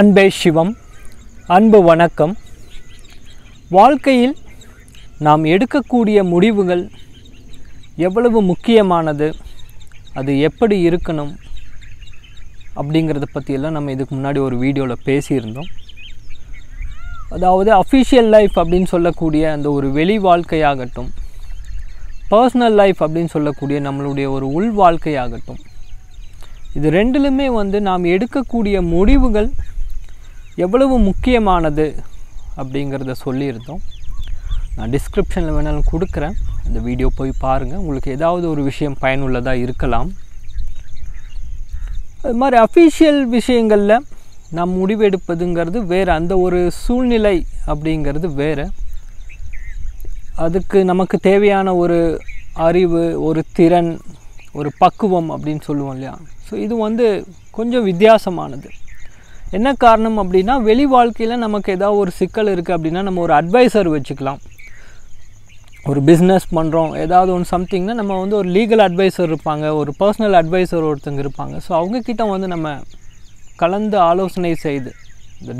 அன்பே சிவம் அன்பு வணக்கம் வாழ்க்கையில் நாம் எடுக்கக்கூடிய முடிவுகள் எவ்வளவு முக்கியமானது அது எப்படி இருக்கணும் அப்படிங்கிறத பற்றியெல்லாம் நம்ம இதுக்கு முன்னாடி ஒரு வீடியோவில் பேசியிருந்தோம் அதாவது அஃபிஷியல் லைஃப் அப்படின்னு சொல்லக்கூடிய அந்த ஒரு வெளி வாழ்க்கையாகட்டும் பர்சனல் லைஃப் அப்படின்னு சொல்லக்கூடிய நம்மளுடைய ஒரு உள் வாழ்க்கையாகட்டும் இது ரெண்டுலுமே வந்து நாம் எடுக்கக்கூடிய முடிவுகள் எவ்வளவு முக்கியமானது அப்படிங்கிறத சொல்லியிருந்தோம் நான் டிஸ்கிரிப்ஷனில் வேணாலும் கொடுக்குறேன் அந்த வீடியோ போய் பாருங்கள் உங்களுக்கு ஏதாவது ஒரு விஷயம் பயனுள்ளதாக இருக்கலாம் அது மாதிரி அஃபீஷியல் விஷயங்களில் நாம் முடிவெடுப்பதுங்கிறது வேறு அந்த ஒரு சூழ்நிலை அப்படிங்கிறது வேறு அதுக்கு நமக்கு தேவையான ஒரு அறிவு ஒரு திறன் ஒரு பக்குவம் அப்படின்னு சொல்லுவோம் இல்லையா ஸோ இது வந்து கொஞ்சம் வித்தியாசமானது என்ன காரணம் அப்படின்னா வெளி வாழ்க்கையில் நமக்கு ஏதாவது ஒரு சிக்கல் இருக்குது அப்படின்னா நம்ம ஒரு அட்வைசர் வச்சுக்கலாம் ஒரு பிஸ்னஸ் பண்ணுறோம் ஏதாவது ஒன்று சம்திங்னா நம்ம வந்து ஒரு லீகல் அட்வைசர் இருப்பாங்க ஒரு பர்சனல் அட்வைசர் ஒருத்தங்க இருப்பாங்க ஸோ அவங்கக்கிட்ட வந்து நம்ம கலந்து ஆலோசனை செய்து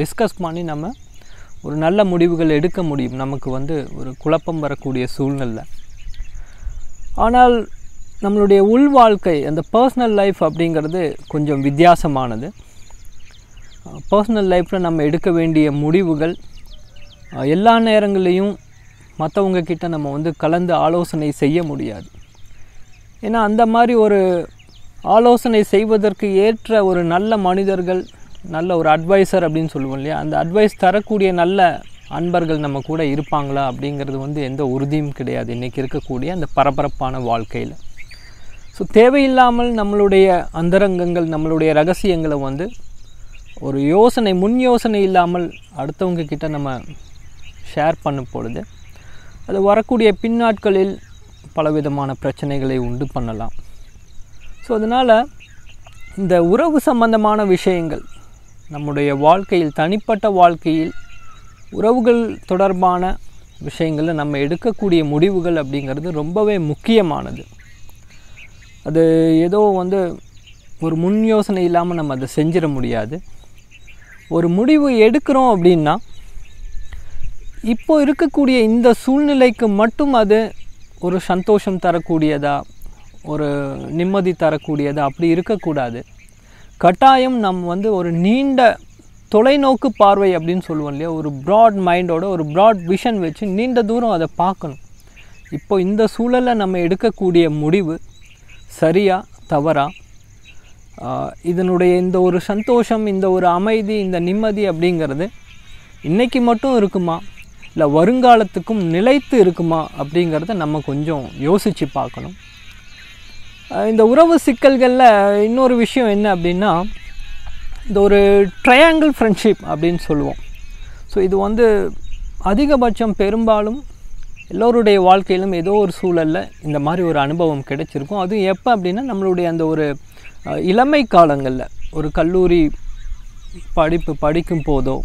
டிஸ்கஸ் பண்ணி நம்ம ஒரு நல்ல முடிவுகள் எடுக்க முடியும் நமக்கு வந்து ஒரு குழப்பம் வரக்கூடிய சூழ்நிலை ஆனால் நம்மளுடைய உள் வாழ்க்கை அந்த பர்சனல் லைஃப் அப்படிங்கிறது கொஞ்சம் வித்தியாசமானது பர்சனல் லைஃப்பில் நம்ம எடுக்க வேண்டிய முடிவுகள் எல்லா நேரங்களையும் மற்றவங்க கிட்ட நம்ம வந்து கலந்து ஆலோசனை செய்ய முடியாது ஏன்னா அந்த மாதிரி ஒரு ஆலோசனை செய்வதற்கு ஏற்ற ஒரு நல்ல மனிதர்கள் நல்ல ஒரு அட்வைசர் அப்படின்னு சொல்லுவோம் இல்லையா அந்த அட்வைஸ் தரக்கூடிய நல்ல அன்பர்கள் நம்ம கூட இருப்பாங்களா அப்படிங்கிறது வந்து எந்த உறுதியும் கிடையாது இன்றைக்கி இருக்கக்கூடிய அந்த பரபரப்பான வாழ்க்கையில் ஸோ தேவையில்லாமல் நம்மளுடைய அந்தரங்கங்கள் நம்மளுடைய ரகசியங்களை வந்து ஒரு யோசனை முன் யோசனை இல்லாமல் அடுத்தவங்க கிட்ட நம்ம ஷேர் பண்ணும் பொழுது அது வரக்கூடிய பின்னாட்களில் பலவிதமான பிரச்சனைகளை உண்டு பண்ணலாம் ஸோ அதனால் இந்த உறவு சம்பந்தமான விஷயங்கள் நம்முடைய வாழ்க்கையில் தனிப்பட்ட வாழ்க்கையில் உறவுகள் தொடர்பான விஷயங்களில் நம்ம எடுக்கக்கூடிய முடிவுகள் அப்படிங்கிறது ரொம்பவே முக்கியமானது அது ஏதோ வந்து ஒரு முன் யோசனை இல்லாமல் நம்ம அதை செஞ்சிட முடியாது ஒரு முடிவு எடுக்கிறோம் அப்படின்னா இப்போ இருக்கக்கூடிய இந்த சூழ்நிலைக்கு மட்டும் அது ஒரு சந்தோஷம் தரக்கூடியதா ஒரு நிம்மதி தரக்கூடியதா அப்படி இருக்கக்கூடாது கட்டாயம் நம்ம வந்து ஒரு நீண்ட தொலைநோக்கு பார்வை அப்படின்னு சொல்லுவோம் இல்லையா ஒரு ப்ராட் மைண்டோட ஒரு ப்ராட் விஷன் வச்சு நீண்ட தூரம் அதை பார்க்கணும் இப்போ இந்த சூழலில் நம்ம எடுக்கக்கூடிய முடிவு சரியாக தவறாக இதனுடைய இந்த ஒரு சந்தோஷம் இந்த ஒரு அமைதி இந்த நிம்மதி அப்படிங்கிறது இன்றைக்கி மட்டும் இருக்குமா இல்லை வருங்காலத்துக்கும் நிலைத்து இருக்குமா அப்படிங்கிறத நம்ம கொஞ்சம் யோசித்து பார்க்கணும் இந்த உறவு சிக்கல்களில் இன்னொரு விஷயம் என்ன அப்படின்னா இந்த ஒரு ட்ரையாங்கிள் ஃப்ரெண்ட்ஷிப் அப்படின்னு சொல்லுவோம் ஸோ இது வந்து அதிகபட்சம் பெரும்பாலும் எல்லோருடைய வாழ்க்கையிலும் ஏதோ ஒரு சூழலில் இந்த மாதிரி ஒரு அனுபவம் கிடைச்சிருக்கும் அதுவும் எப்போ அப்படின்னா நம்மளுடைய அந்த ஒரு இளமை காலங்களில் ஒரு கல்லூரி படிப்பு படிக்கும் போதோ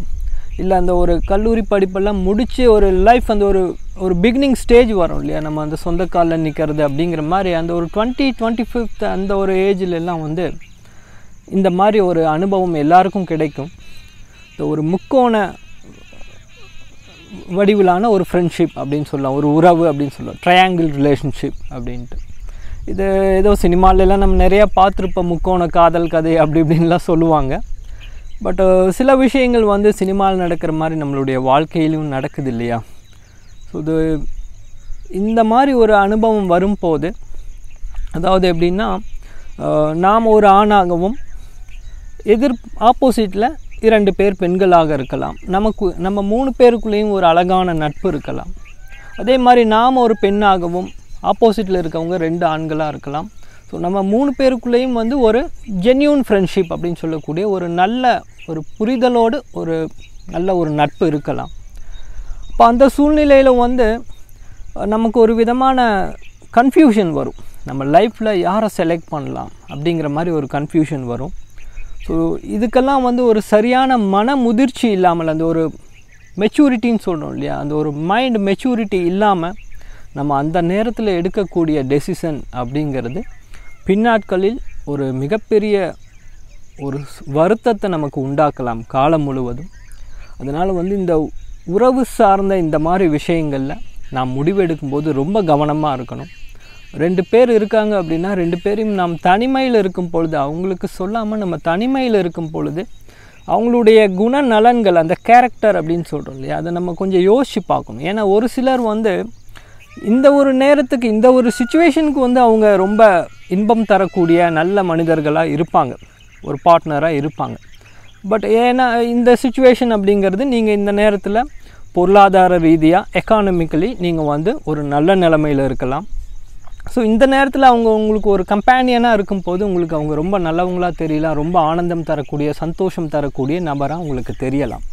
இல்லை அந்த ஒரு கல்லூரி படிப்பெல்லாம் முடித்து ஒரு லைஃப் அந்த ஒரு ஒரு பிகினிங் ஸ்டேஜ் வரும் இல்லையா நம்ம அந்த சொந்த காலில் நிற்கிறது அப்படிங்கிற மாதிரி அந்த ஒரு டுவெண்ட்டி டுவெண்ட்டி ஃபிஃப்த் அந்த ஒரு ஏஜ்லெலாம் வந்து இந்த மாதிரி ஒரு அனுபவம் எல்லாருக்கும் கிடைக்கும் இந்த ஒரு முக்கோண வடிவிலான ஒரு ஃப்ரெண்ட்ஷிப் அப்படின்னு சொல்லலாம் ஒரு உறவு அப்படின்னு சொல்லலாம் ட்ரையாங்கிள் ரிலேஷன்ஷிப் அப்படின்ட்டு இது ஏதோ சினிமாலெலாம் நம்ம நிறையா பார்த்துருப்போம் முக்கோண காதல் கதை அப்படி இப்படின்லாம் சொல்லுவாங்க பட் சில விஷயங்கள் வந்து சினிமாவில் நடக்கிற மாதிரி நம்மளுடைய வாழ்க்கையிலும் நடக்குது இல்லையா ஸோ இது இந்த மாதிரி ஒரு அனுபவம் வரும்போது அதாவது எப்படின்னா நாம் ஒரு ஆணாகவும் எதிர் ஆப்போசிட்டில் இரண்டு பேர் பெண்களாக இருக்கலாம் நமக்கு நம்ம மூணு பேருக்குள்ளேயும் ஒரு அழகான நட்பு இருக்கலாம் அதே மாதிரி நாம் ஒரு பெண்ணாகவும் ஆப்போசிட்டில் இருக்கவங்க ரெண்டு ஆண்களாக இருக்கலாம் ஸோ நம்ம மூணு பேருக்குள்ளேயும் வந்து ஒரு ஜென்யூன் ஃப்ரெண்ட்ஷிப் அப்படின்னு சொல்லக்கூடிய ஒரு நல்ல ஒரு புரிதலோடு ஒரு நல்ல ஒரு நட்பு இருக்கலாம் இப்போ அந்த சூழ்நிலையில் வந்து நமக்கு ஒரு விதமான கன்ஃபியூஷன் வரும் நம்ம லைஃப்பில் யாரை செலக்ட் பண்ணலாம் அப்படிங்கிற மாதிரி ஒரு கன்ஃபியூஷன் வரும் ஸோ இதுக்கெல்லாம் வந்து ஒரு சரியான மன முதிர்ச்சி இல்லாமல் அந்த ஒரு மெச்சூரிட்டின்னு சொல்கிறோம் இல்லையா அந்த ஒரு மைண்ட் மெச்சூரிட்டி இல்லாமல் நம்ம அந்த நேரத்தில் எடுக்கக்கூடிய டெசிஷன் அப்படிங்கிறது பின்னாட்களில் ஒரு மிகப்பெரிய ஒரு வருத்தத்தை நமக்கு உண்டாக்கலாம் காலம் முழுவதும் அதனால் வந்து இந்த உறவு சார்ந்த இந்த மாதிரி விஷயங்களில் நாம் முடிவெடுக்கும்போது ரொம்ப கவனமாக இருக்கணும் ரெண்டு பேர் இருக்காங்க அப்படின்னா ரெண்டு பேரையும் நாம் தனிமையில் இருக்கும் பொழுது அவங்களுக்கு சொல்லாமல் நம்ம தனிமையில் இருக்கும் பொழுது அவங்களுடைய குணநலன்கள் அந்த கேரக்டர் அப்படின்னு சொல்கிறோம் இல்லையா அதை நம்ம கொஞ்சம் யோசித்து பார்க்கணும் ஏன்னா ஒரு சிலர் வந்து இந்த ஒரு நேரத்துக்கு இந்த ஒரு சுச்சுவேஷனுக்கு வந்து அவங்க ரொம்ப இன்பம் தரக்கூடிய நல்ல மனிதர்களாக இருப்பாங்க ஒரு பார்ட்னராக இருப்பாங்க பட் ஏன்னா இந்த சுச்சுவேஷன் அப்படிங்கிறது நீங்கள் இந்த நேரத்தில் பொருளாதார ரீதியாக எக்கானமிக்கலி நீங்கள் வந்து ஒரு நல்ல நிலமையில் இருக்கலாம் ஸோ இந்த நேரத்தில் அவங்க உங்களுக்கு ஒரு கம்பேனியனாக இருக்கும் போது உங்களுக்கு அவங்க ரொம்ப நல்லவங்களாக தெரியலாம் ரொம்ப ஆனந்தம் தரக்கூடிய சந்தோஷம் தரக்கூடிய நபராக உங்களுக்கு தெரியலாம்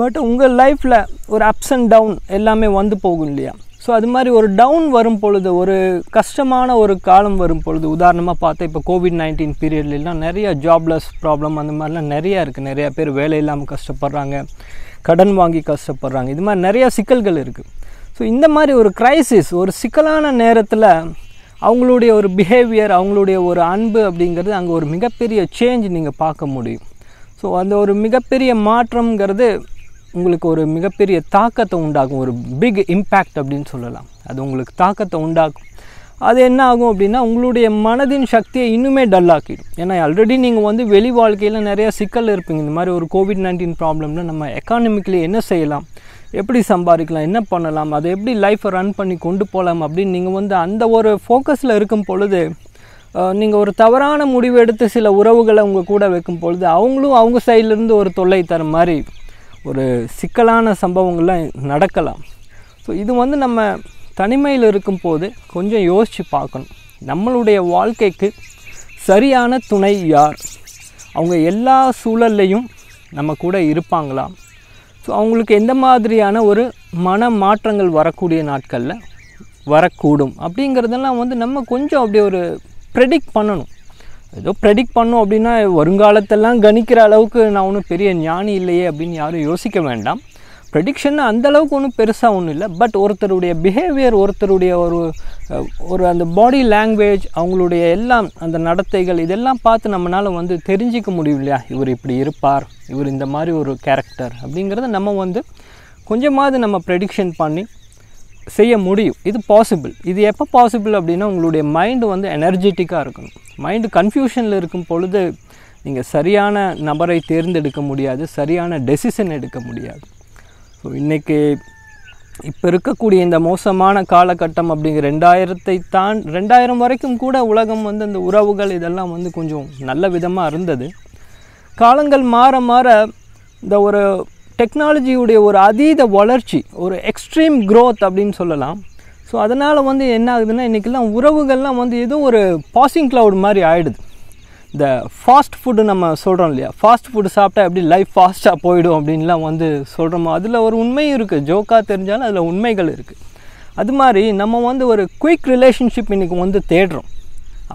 பட் உங்கள் லைஃப்பில் ஒரு அப்ஸ் அண்ட் டவுன் எல்லாமே வந்து போகும் இல்லையா ஸோ அது மாதிரி ஒரு டவுன் வரும் பொழுது ஒரு கஷ்டமான ஒரு காலம் வரும் பொழுது உதாரணமாக பார்த்தா இப்போ கோவிட் நைன்டீன் பீரியட்லாம் நிறையா ஜாப்லெஸ் ப்ராப்ளம் அந்த மாதிரிலாம் நிறையா இருக்குது நிறையா பேர் வேலை இல்லாமல் கஷ்டப்படுறாங்க கடன் வாங்கி கஷ்டப்படுறாங்க இது மாதிரி நிறையா சிக்கல்கள் இருக்குது ஸோ இந்த மாதிரி ஒரு க்ரைசிஸ் ஒரு சிக்கலான நேரத்தில் அவங்களுடைய ஒரு பிஹேவியர் அவங்களுடைய ஒரு அன்பு அப்படிங்கிறது அங்கே ஒரு மிகப்பெரிய சேஞ்ச் நீங்கள் பார்க்க முடியும் ஸோ அந்த ஒரு மிகப்பெரிய மாற்றம்ங்கிறது உங்களுக்கு ஒரு மிகப்பெரிய தாக்கத்தை உண்டாகும் ஒரு பிக் இம்பேக்ட் அப்படின்னு சொல்லலாம் அது உங்களுக்கு தாக்கத்தை உண்டாக்கும் அது என்ன ஆகும் அப்படின்னா உங்களுடைய மனதின் சக்தியை இன்னுமே டல்லாக்கிடும் ஏன்னா ஆல்ரெடி நீங்கள் வந்து வெளி வாழ்க்கையில் நிறையா சிக்கல் இருப்பீங்க இந்த மாதிரி ஒரு கோவிட் நைன்டீன் ப்ராப்ளம்னா நம்ம எக்கானமிக்கலி என்ன செய்யலாம் எப்படி சம்பாதிக்கலாம் என்ன பண்ணலாம் அதை எப்படி லைஃப்பை ரன் பண்ணி கொண்டு போகலாம் அப்படின்னு நீங்கள் வந்து அந்த ஒரு ஃபோக்கஸில் இருக்கும் பொழுது நீங்கள் ஒரு தவறான முடிவு எடுத்து சில உறவுகளை உங்கள் கூட வைக்கும் பொழுது அவங்களும் அவங்க சைட்லேருந்து ஒரு தொல்லை தர மாதிரி ஒரு சிக்கலான சம்பவங்கள்லாம் நடக்கலாம் ஸோ இது வந்து நம்ம தனிமையில் இருக்கும்போது கொஞ்சம் யோசித்து பார்க்கணும் நம்மளுடைய வாழ்க்கைக்கு சரியான துணை யார் அவங்க எல்லா சூழல்லையும் நம்ம கூட இருப்பாங்களா ஸோ அவங்களுக்கு எந்த மாதிரியான ஒரு மன மாற்றங்கள் வரக்கூடிய நாட்களில் வரக்கூடும் அப்படிங்கிறதெல்லாம் வந்து நம்ம கொஞ்சம் அப்படி ஒரு ப்ரெடிக்ட் பண்ணணும் ஏதோ ப்ரெடிக்ட் பண்ணும் அப்படின்னா வருங்காலத்தெல்லாம் கணிக்கிற அளவுக்கு நான் ஒன்றும் பெரிய ஞானி இல்லையே அப்படின்னு யாரும் யோசிக்க வேண்டாம் ப்ரெடிக்ஷன் அந்தளவுக்கு ஒன்றும் பெருசாக ஒன்றும் இல்லை பட் ஒருத்தருடைய பிஹேவியர் ஒருத்தருடைய ஒரு ஒரு அந்த பாடி லாங்குவேஜ் அவங்களுடைய எல்லாம் அந்த நடத்தைகள் இதெல்லாம் பார்த்து நம்மளால் வந்து தெரிஞ்சிக்க முடியும் இல்லையா இவர் இப்படி இருப்பார் இவர் இந்த மாதிரி ஒரு கேரக்டர் அப்படிங்கிறத நம்ம வந்து கொஞ்சமாவது நம்ம ப்ரெடிக்ஷன் பண்ணி செய்ய முடியும் இது பாசிபிள் இது எப்போ பாசிபிள் அப்படின்னா உங்களுடைய மைண்டு வந்து எனர்ஜெட்டிக்காக இருக்கணும் மைண்டு கன்ஃபியூஷனில் இருக்கும் பொழுது நீங்கள் சரியான நபரை தேர்ந்தெடுக்க முடியாது சரியான டெசிஷன் எடுக்க முடியாது ஸோ இன்றைக்கி இப்போ இருக்கக்கூடிய இந்த மோசமான காலகட்டம் அப்படிங்கிற ரெண்டாயிரத்தை தான் ரெண்டாயிரம் வரைக்கும் கூட உலகம் வந்து இந்த உறவுகள் இதெல்லாம் வந்து கொஞ்சம் நல்ல விதமாக இருந்தது காலங்கள் மாற மாற இந்த ஒரு டெக்னாலஜியுடைய ஒரு அதீத வளர்ச்சி ஒரு எக்ஸ்ட்ரீம் க்ரோத் அப்படின்னு சொல்லலாம் ஸோ அதனால் வந்து என்ன ஆகுதுன்னா இன்றைக்கெல்லாம் உறவுகள்லாம் வந்து ஏதோ ஒரு பாசிங் க்ளவுட் மாதிரி ஆகிடுது இந்த ஃபாஸ்ட் ஃபுட்டு நம்ம சொல்கிறோம் இல்லையா ஃபாஸ்ட் ஃபுட்டு சாப்பிட்டா எப்படி லைஃப் ஃபாஸ்ட்டாக போயிடும் அப்படின்லாம் வந்து சொல்கிறோமோ அதில் ஒரு உண்மையும் இருக்குது ஜோக்காக தெரிஞ்சாலும் அதில் உண்மைகள் இருக்குது அது மாதிரி நம்ம வந்து ஒரு குயிக் ரிலேஷன்ஷிப் இன்றைக்கி வந்து தேடுறோம்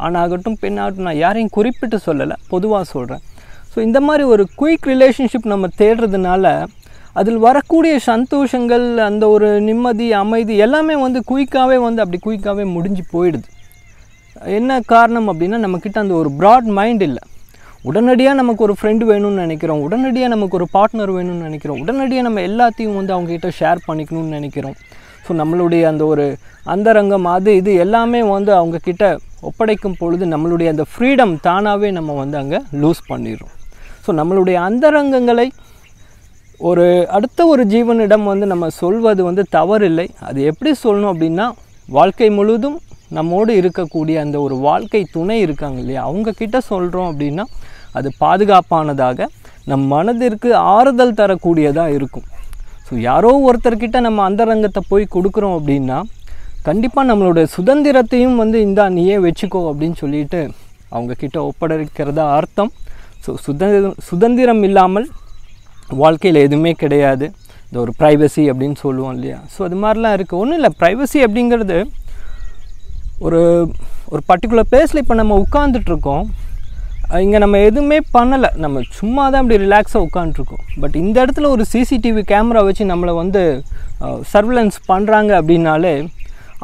ஆணாகட்டும் பெண்ணாகட்டும் நான் யாரையும் குறிப்பிட்டு சொல்லலை பொதுவாக சொல்கிறேன் ஸோ இந்த மாதிரி ஒரு குயிக் ரிலேஷன்ஷிப் நம்ம தேடுறதுனால அதில் வரக்கூடிய சந்தோஷங்கள் அந்த ஒரு நிம்மதி அமைதி எல்லாமே வந்து குயிக்காகவே வந்து அப்படி குயிக்காகவே முடிஞ்சு போயிடுது என்ன காரணம் அப்படின்னா நம்மக்கிட்ட அந்த ஒரு ப்ராட் மைண்ட் இல்லை உடனடியாக நமக்கு ஒரு ஃப்ரெண்டு வேணும்னு நினைக்கிறோம் உடனடியாக நமக்கு ஒரு பார்ட்னர் வேணும்னு நினைக்கிறோம் உடனடியாக நம்ம எல்லாத்தையும் வந்து அவங்ககிட்ட ஷேர் பண்ணிக்கணும்னு நினைக்கிறோம் ஸோ நம்மளுடைய அந்த ஒரு அந்தரங்கம் அது இது எல்லாமே வந்து அவங்கக்கிட்ட ஒப்படைக்கும் பொழுது நம்மளுடைய அந்த ஃப்ரீடம் தானாகவே நம்ம வந்து அங்கே லூஸ் பண்ணிடுறோம் ஸோ நம்மளுடைய அந்தரங்கங்களை ஒரு அடுத்த ஒரு ஜீவனிடம் வந்து நம்ம சொல்வது வந்து தவறில்லை அது எப்படி சொல்லணும் அப்படின்னா வாழ்க்கை முழுதும் நம்மோடு இருக்கக்கூடிய அந்த ஒரு வாழ்க்கை துணை இருக்காங்க இல்லையா அவங்கக்கிட்ட சொல்கிறோம் அப்படின்னா அது பாதுகாப்பானதாக நம் மனதிற்கு ஆறுதல் தரக்கூடியதாக இருக்கும் ஸோ யாரோ ஒருத்தர்கிட்ட நம்ம அந்தரங்கத்தை போய் கொடுக்குறோம் அப்படின்னா கண்டிப்பாக நம்மளோட சுதந்திரத்தையும் வந்து இந்தா நீயே வச்சுக்கோ அப்படின்னு சொல்லிட்டு அவங்கக்கிட்ட ஒப்படைக்கிறதா அர்த்தம் ஸோ சுதந்திரம் சுதந்திரம் இல்லாமல் வாழ்க்கையில் எதுவுமே கிடையாது இந்த ஒரு ப்ரைவசி அப்படின்னு சொல்லுவோம் இல்லையா ஸோ அது மாதிரிலாம் இருக்குது ஒன்றும் இல்லை ப்ரைவசி அப்படிங்கிறது ஒரு ஒரு பர்டிகுலர் பிளேஸில் இப்போ நம்ம உட்காந்துட்ருக்கோம் இங்கே நம்ம எதுவுமே பண்ணலை நம்ம சும்மா தான் அப்படி ரிலாக்ஸாக உட்காந்துருக்கோம் பட் இந்த இடத்துல ஒரு சிசிடிவி கேமரா வச்சு நம்மளை வந்து சர்வலன்ஸ் பண்ணுறாங்க அப்படின்னாலே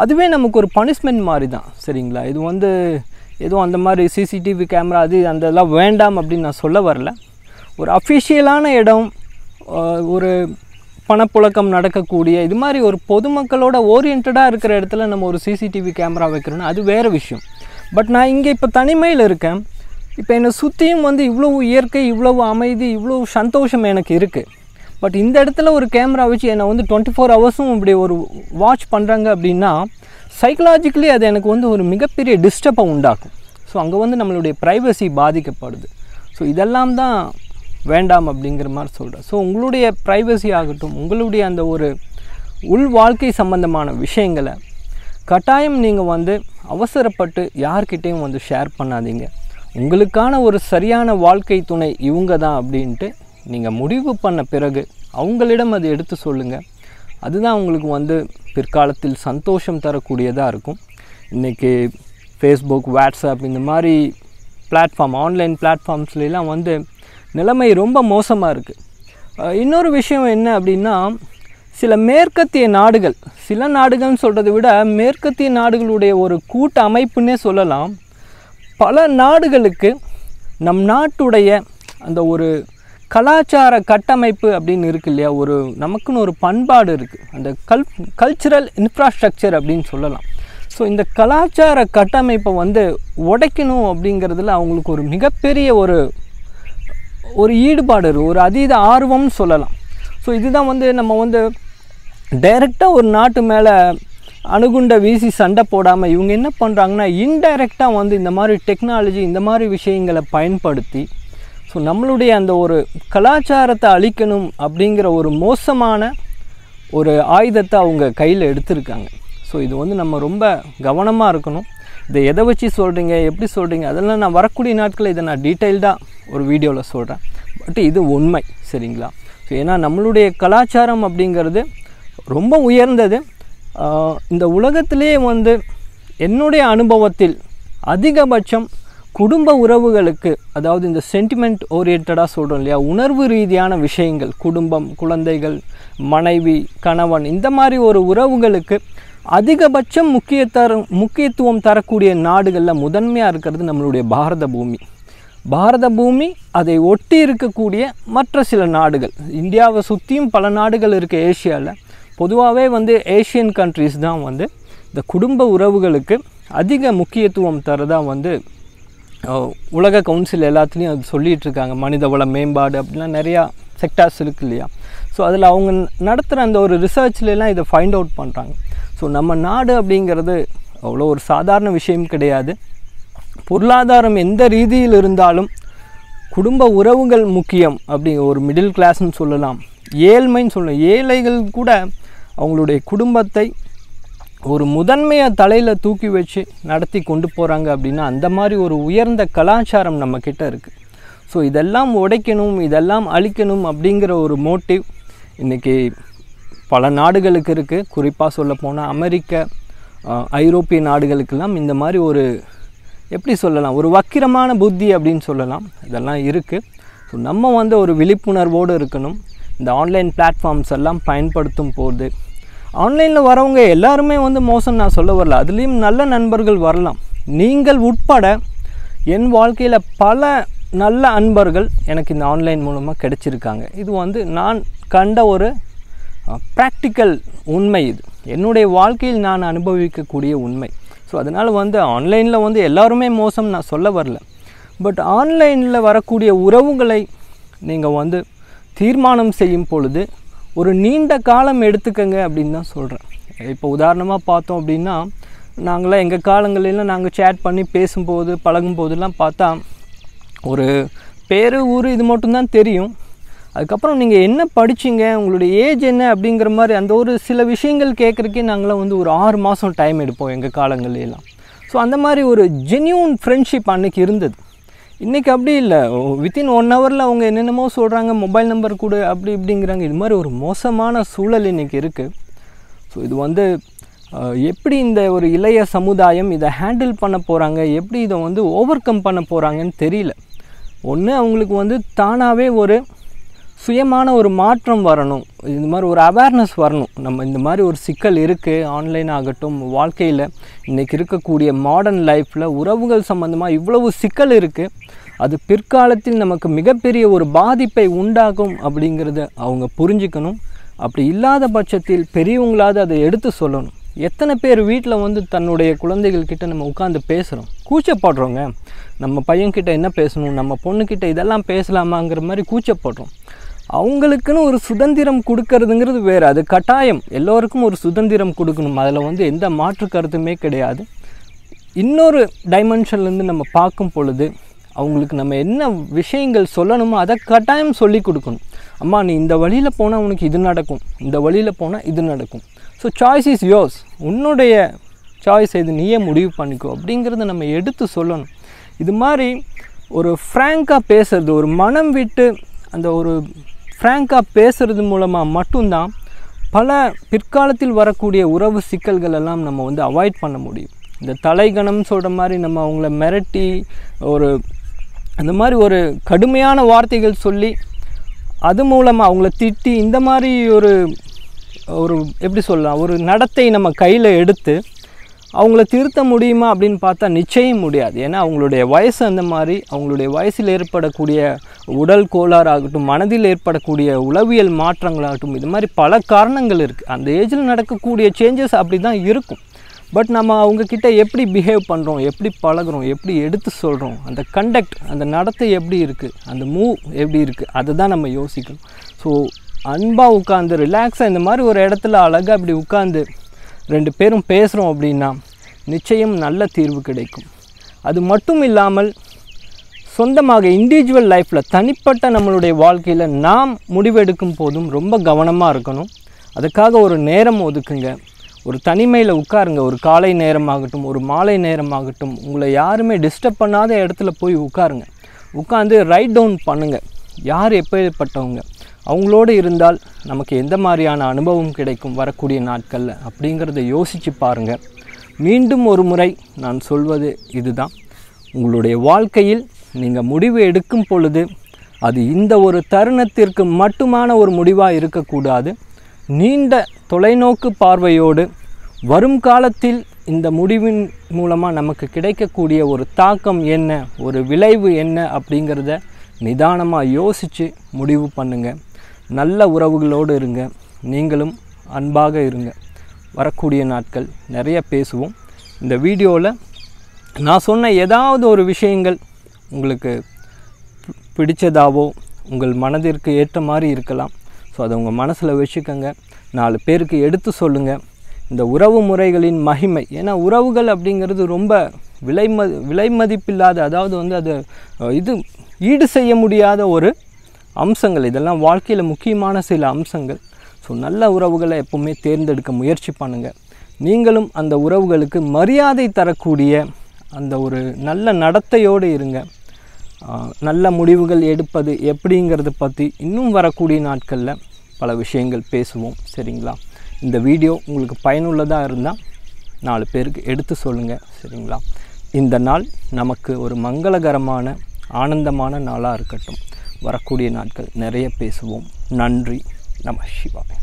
அதுவே நமக்கு ஒரு பனிஷ்மெண்ட் மாதிரி தான் சரிங்களா இது வந்து எதுவும் அந்த மாதிரி சிசிடிவி கேமரா அது அந்த இதெல்லாம் வேண்டாம் அப்படின்னு நான் சொல்ல வரல ஒரு அஃபிஷியலான இடம் ஒரு பணப்புழக்கம் நடக்கக்கூடிய இது மாதிரி ஒரு பொதுமக்களோட ஓரியன்டாக இருக்கிற இடத்துல நம்ம ஒரு சிசிடிவி கேமரா வைக்கிறோன்னா அது வேறு விஷயம் பட் நான் இங்கே இப்போ தனிமையில் இருக்கேன் இப்போ என்னை சுற்றியும் வந்து இவ்வளோ இயற்கை இவ்வளோ அமைதி இவ்வளோ சந்தோஷம் எனக்கு இருக்குது பட் இந்த இடத்துல ஒரு கேமரா வச்சு என்னை வந்து டுவெண்ட்டி ஃபோர் ஹவர்ஸும் இப்படி ஒரு வாட்ச் பண்ணுறாங்க அப்படின்னா சைக்கலாஜிக்கலி அது எனக்கு வந்து ஒரு மிகப்பெரிய டிஸ்டர்பை உண்டாக்கும் ஸோ அங்கே வந்து நம்மளுடைய ப்ரைவசி பாதிக்கப்படுது ஸோ இதெல்லாம் தான் வேண்டாம் அப்படிங்கிற மாதிரி சொல்கிறேன் ஸோ உங்களுடைய ப்ரைவசி ஆகட்டும் உங்களுடைய அந்த ஒரு உள் வாழ்க்கை சம்மந்தமான விஷயங்களை கட்டாயம் நீங்கள் வந்து அவசரப்பட்டு யார்கிட்டையும் வந்து ஷேர் பண்ணாதீங்க உங்களுக்கான ஒரு சரியான வாழ்க்கை துணை இவங்க தான் அப்படின்ட்டு நீங்கள் முடிவு பண்ண பிறகு அவங்களிடம் அதை எடுத்து சொல்லுங்கள் அதுதான் உங்களுக்கு வந்து பிற்காலத்தில் சந்தோஷம் தரக்கூடியதாக இருக்கும் இன்றைக்கி ஃபேஸ்புக் வாட்ஸ்அப் இந்த மாதிரி பிளாட்ஃபார்ம் ஆன்லைன் பிளாட்ஃபார்ம்ஸ்லாம் வந்து நிலைமை ரொம்ப மோசமாக இருக்குது இன்னொரு விஷயம் என்ன அப்படின்னா சில மேற்கத்திய நாடுகள் சில நாடுகள்னு சொல்கிறத விட மேற்கத்திய நாடுகளுடைய ஒரு கூட்ட அமைப்புன்னே சொல்லலாம் பல நாடுகளுக்கு நம் நாட்டுடைய அந்த ஒரு கலாச்சார கட்டமைப்பு அப்படின்னு இருக்கு இல்லையா ஒரு நமக்குன்னு ஒரு பண்பாடு இருக்குது அந்த கல் கல்ச்சுரல் இன்ஃப்ராஸ்ட்ரக்சர் அப்படின்னு சொல்லலாம் ஸோ இந்த கலாச்சார கட்டமைப்பை வந்து உடைக்கணும் அப்படிங்கிறதுல அவங்களுக்கு ஒரு மிகப்பெரிய ஒரு ஒரு ஈடுபாடு இருக்குது ஒரு அதீத ஆர்வம்னு சொல்லலாம் ஸோ இதுதான் வந்து நம்ம வந்து டைரெக்டாக ஒரு நாட்டு மேலே அணுகுண்டை வீசி சண்டை போடாமல் இவங்க என்ன பண்ணுறாங்கன்னா இன்டைரக்டாக வந்து இந்த மாதிரி டெக்னாலஜி இந்த மாதிரி விஷயங்களை பயன்படுத்தி ஸோ நம்மளுடைய அந்த ஒரு கலாச்சாரத்தை அழிக்கணும் அப்படிங்கிற ஒரு மோசமான ஒரு ஆயுதத்தை அவங்க கையில் எடுத்திருக்காங்க ஸோ இது வந்து நம்ம ரொம்ப கவனமாக இருக்கணும் இதை எதை வச்சு சொல்கிறீங்க எப்படி சொல்கிறீங்க அதெல்லாம் நான் வரக்கூடிய நாட்களில் இதை நான் டீட்டெயில்டாக ஒரு வீடியோவில் சொல்கிறேன் பட் இது உண்மை சரிங்களா ஸோ ஏன்னா நம்மளுடைய கலாச்சாரம் அப்படிங்கிறது ரொம்ப உயர்ந்தது இந்த உலகத்திலே வந்து என்னுடைய அனுபவத்தில் அதிகபட்சம் குடும்ப உறவுகளுக்கு அதாவது இந்த சென்டிமெண்ட் ஓரியன்டாக சொல்கிறோம் இல்லையா உணர்வு ரீதியான விஷயங்கள் குடும்பம் குழந்தைகள் மனைவி கணவன் இந்த மாதிரி ஒரு உறவுகளுக்கு அதிகபட்சம் முக்கிய தர முக்கியத்துவம் தரக்கூடிய நாடுகளில் முதன்மையாக இருக்கிறது நம்மளுடைய பாரத பூமி பாரத பூமி அதை ஒட்டி இருக்கக்கூடிய மற்ற சில நாடுகள் இந்தியாவை சுற்றியும் பல நாடுகள் இருக்குது ஏஷியாவில் பொதுவாகவே வந்து ஏஷியன் கண்ட்ரிஸ் தான் வந்து இந்த குடும்ப உறவுகளுக்கு அதிக முக்கியத்துவம் தரதான் வந்து உலக கவுன்சில் எல்லாத்துலேயும் அது சொல்லிகிட்டு இருக்காங்க மனித வள மேம்பாடு அப்படிலாம் நிறையா செக்டார்ஸ் இருக்குது இல்லையா ஸோ அதில் அவங்க நடத்துகிற அந்த ஒரு ரிசர்ச்லலாம் இதை ஃபைண்ட் அவுட் பண்ணுறாங்க ஸோ நம்ம நாடு அப்படிங்கிறது அவ்வளோ ஒரு சாதாரண விஷயம் கிடையாது பொருளாதாரம் எந்த ரீதியில் இருந்தாலும் குடும்ப உறவுகள் முக்கியம் அப்படிங்கிற ஒரு மிடில் கிளாஸ்ன்னு சொல்லலாம் ஏழ்மைன்னு சொல்லலாம் ஏழைகள் கூட அவங்களுடைய குடும்பத்தை ஒரு முதன்மையை தலையில் தூக்கி வச்சு நடத்தி கொண்டு போகிறாங்க அப்படின்னா அந்த மாதிரி ஒரு உயர்ந்த கலாச்சாரம் நம்மக்கிட்ட இருக்குது ஸோ இதெல்லாம் உடைக்கணும் இதெல்லாம் அழிக்கணும் அப்படிங்கிற ஒரு மோட்டிவ் இன்றைக்கி பல நாடுகளுக்கு இருக்குது குறிப்பாக சொல்லப்போனால் அமெரிக்க ஐரோப்பிய நாடுகளுக்கெல்லாம் இந்த மாதிரி ஒரு எப்படி சொல்லலாம் ஒரு வக்கிரமான புத்தி அப்படின்னு சொல்லலாம் இதெல்லாம் இருக்குது ஸோ நம்ம வந்து ஒரு விழிப்புணர்வோடு இருக்கணும் இந்த ஆன்லைன் பிளாட்ஃபார்ம்ஸ் எல்லாம் பயன்படுத்தும் போது ஆன்லைனில் வரவங்க எல்லாருமே வந்து மோசம் நான் சொல்ல வரல அதுலேயும் நல்ல நண்பர்கள் வரலாம் நீங்கள் உட்பட என் வாழ்க்கையில் பல நல்ல அன்பர்கள் எனக்கு இந்த ஆன்லைன் மூலமாக கிடைச்சிருக்காங்க இது வந்து நான் கண்ட ஒரு ப்ராக்டிக்கல் உண்மை இது என்னுடைய வாழ்க்கையில் நான் அனுபவிக்கக்கூடிய உண்மை ஸோ அதனால் வந்து ஆன்லைனில் வந்து எல்லாருமே மோசம் நான் சொல்ல வரல பட் ஆன்லைனில் வரக்கூடிய உறவுகளை நீங்கள் வந்து தீர்மானம் செய்யும் பொழுது ஒரு நீண்ட காலம் எடுத்துக்கங்க அப்படின்னு தான் சொல்கிறேன் இப்போ உதாரணமாக பார்த்தோம் அப்படின்னா நாங்களாம் எங்கள் காலங்களிலாம் நாங்கள் சேட் பண்ணி பேசும்போது பழகும் பார்த்தா ஒரு பேர் ஊர் இது மட்டும்தான் தெரியும் அதுக்கப்புறம் நீங்கள் என்ன படிச்சிங்க உங்களுடைய ஏஜ் என்ன அப்படிங்கிற மாதிரி அந்த ஒரு சில விஷயங்கள் கேட்குறக்கே நாங்களாம் வந்து ஒரு ஆறு மாதம் டைம் எடுப்போம் எங்கள் காலங்கள்லாம் ஸோ அந்த மாதிரி ஒரு ஜென்யூன் ஃப்ரெண்ட்ஷிப் அன்றைக்கி இருந்தது இன்றைக்கி அப்படி இல்லை வித்தின் ஒன் ஹவரில் அவங்க என்னென்னமோ சொல்கிறாங்க மொபைல் நம்பர் கூட அப்படி இப்படிங்கிறாங்க இது மாதிரி ஒரு மோசமான சூழல் இன்றைக்கி இருக்குது ஸோ இது வந்து எப்படி இந்த ஒரு இளைய சமுதாயம் இதை ஹேண்டில் பண்ண போகிறாங்க எப்படி இதை வந்து ஓவர் கம் பண்ண போகிறாங்கன்னு தெரியல ஒன்று அவங்களுக்கு வந்து தானாகவே ஒரு சுயமான ஒரு மாற்றம் வரணும் இந்த மாதிரி ஒரு அவேர்னஸ் வரணும் நம்ம இந்த மாதிரி ஒரு சிக்கல் இருக்குது ஆன்லைன் ஆகட்டும் வாழ்க்கையில் இன்றைக்கி இருக்கக்கூடிய மாடர்ன் லைஃப்பில் உறவுகள் சம்மந்தமாக இவ்வளவு சிக்கல் இருக்குது அது பிற்காலத்தில் நமக்கு மிகப்பெரிய ஒரு பாதிப்பை உண்டாகும் அப்படிங்கிறத அவங்க புரிஞ்சுக்கணும் அப்படி இல்லாத பட்சத்தில் பெரியவங்களாவது அதை எடுத்து சொல்லணும் எத்தனை பேர் வீட்டில் வந்து தன்னுடைய குழந்தைகள் கிட்ட நம்ம உட்காந்து பேசுகிறோம் கூச்சப்படுறோங்க நம்ம பையன்கிட்ட என்ன பேசணும் நம்ம பொண்ணுக்கிட்ட இதெல்லாம் பேசலாமாங்கிற மாதிரி கூச்சப்படுறோம் அவங்களுக்குன்னு ஒரு சுதந்திரம் கொடுக்கறதுங்கிறது வேறு அது கட்டாயம் எல்லோருக்கும் ஒரு சுதந்திரம் கொடுக்கணும் அதில் வந்து எந்த மாற்று கருத்துமே கிடையாது இன்னொரு டைமென்ஷன்லேருந்து நம்ம பார்க்கும் பொழுது அவங்களுக்கு நம்ம என்ன விஷயங்கள் சொல்லணுமோ அதை கட்டாயம் சொல்லி கொடுக்கணும் அம்மா நீ இந்த வழியில் போனால் உனக்கு இது நடக்கும் இந்த வழியில் போனால் இது நடக்கும் ஸோ சாய்ஸ் இஸ் யோர்ஸ் உன்னுடைய சாய்ஸ் இது நீயே முடிவு பண்ணிக்கோ அப்படிங்கிறத நம்ம எடுத்து சொல்லணும் இது மாதிரி ஒரு ஃப்ரேங்காக பேசுறது ஒரு மனம் விட்டு அந்த ஒரு ஃப்ராங்காக பேசுகிறது மூலமாக மட்டும்தான் பல பிற்காலத்தில் வரக்கூடிய உறவு சிக்கல்கள் எல்லாம் நம்ம வந்து அவாய்ட் பண்ண முடியும் இந்த தலைகணம் சொல்கிற மாதிரி நம்ம அவங்கள மிரட்டி ஒரு அந்த மாதிரி ஒரு கடுமையான வார்த்தைகள் சொல்லி அது மூலமாக அவங்கள திட்டி இந்த மாதிரி ஒரு ஒரு எப்படி சொல்லலாம் ஒரு நடத்தை நம்ம கையில் எடுத்து அவங்கள திருத்த முடியுமா அப்படின்னு பார்த்தா நிச்சயம் முடியாது ஏன்னா அவங்களுடைய வயசு அந்த மாதிரி அவங்களுடைய வயசில் ஏற்படக்கூடிய உடல் கோளாறாகட்டும் மனதில் ஏற்படக்கூடிய உளவியல் மாற்றங்களாகட்டும் இது மாதிரி பல காரணங்கள் இருக்குது அந்த ஏஜில் நடக்கக்கூடிய சேஞ்சஸ் அப்படி தான் இருக்கும் பட் நம்ம அவங்கக்கிட்ட எப்படி பிஹேவ் பண்ணுறோம் எப்படி பழகிறோம் எப்படி எடுத்து சொல்கிறோம் அந்த கண்டக்ட் அந்த நடத்தை எப்படி இருக்குது அந்த மூவ் எப்படி இருக்குது அதை தான் நம்ம யோசிக்கணும் ஸோ அன்பாக உட்காந்து ரிலாக்ஸாக இந்த மாதிரி ஒரு இடத்துல அழகாக இப்படி உட்காந்து ரெண்டு பேரும் பேசுகிறோம் அப்படின்னா நிச்சயம் நல்ல தீர்வு கிடைக்கும் அது மட்டும் இல்லாமல் சொந்தமாக இண்டிவிஜுவல் லைஃப்பில் தனிப்பட்ட நம்மளுடைய வாழ்க்கையில் நாம் முடிவெடுக்கும் போதும் ரொம்ப கவனமாக இருக்கணும் அதுக்காக ஒரு நேரம் ஒதுக்குங்க ஒரு தனிமையில் உட்காருங்க ஒரு காலை நேரமாகட்டும் ஒரு மாலை நேரமாகட்டும் உங்களை யாருமே டிஸ்டர்ப் பண்ணாத இடத்துல போய் உட்காருங்க உட்காந்து ரைட் டவுன் பண்ணுங்கள் யார் எப்பேற்பட்டவங்க அவங்களோடு இருந்தால் நமக்கு எந்த மாதிரியான அனுபவம் கிடைக்கும் வரக்கூடிய நாட்களில் அப்படிங்கிறத யோசித்து பாருங்கள் மீண்டும் ஒரு முறை நான் சொல்வது இதுதான் உங்களுடைய வாழ்க்கையில் நீங்கள் முடிவு எடுக்கும் பொழுது அது இந்த ஒரு தருணத்திற்கு மட்டுமான ஒரு முடிவாக இருக்கக்கூடாது நீண்ட தொலைநோக்கு பார்வையோடு வரும் காலத்தில் இந்த முடிவின் மூலமாக நமக்கு கிடைக்கக்கூடிய ஒரு தாக்கம் என்ன ஒரு விளைவு என்ன அப்படிங்கிறத நிதானமாக யோசித்து முடிவு பண்ணுங்கள் நல்ல உறவுகளோடு இருங்க நீங்களும் அன்பாக இருங்க வரக்கூடிய நாட்கள் நிறைய பேசுவோம் இந்த வீடியோவில் நான் சொன்ன ஏதாவது ஒரு விஷயங்கள் உங்களுக்கு பிடித்ததாவோ உங்கள் மனதிற்கு ஏற்ற மாதிரி இருக்கலாம் ஸோ அதை உங்கள் மனசில் வச்சுக்கோங்க நாலு பேருக்கு எடுத்து சொல்லுங்கள் இந்த உறவு முறைகளின் மகிமை ஏன்னா உறவுகள் அப்படிங்கிறது ரொம்ப விலை ம விலை மதிப்பில்லாத அதாவது வந்து அது இது ஈடு செய்ய முடியாத ஒரு அம்சங்கள் இதெல்லாம் வாழ்க்கையில் முக்கியமான சில அம்சங்கள் ஸோ நல்ல உறவுகளை எப்போவுமே தேர்ந்தெடுக்க முயற்சி பண்ணுங்கள் நீங்களும் அந்த உறவுகளுக்கு மரியாதை தரக்கூடிய அந்த ஒரு நல்ல நடத்தையோடு இருங்க நல்ல முடிவுகள் எடுப்பது எப்படிங்கிறத பற்றி இன்னும் வரக்கூடிய நாட்களில் பல விஷயங்கள் பேசுவோம் சரிங்களா இந்த வீடியோ உங்களுக்கு பயனுள்ளதாக இருந்தால் நாலு பேருக்கு எடுத்து சொல்லுங்கள் சரிங்களா இந்த நாள் நமக்கு ஒரு மங்களகரமான ஆனந்தமான நாளாக இருக்கட்டும் வரக்கூடிய நாட்கள் நிறைய பேசுவோம் நன்றி நம சிவாய்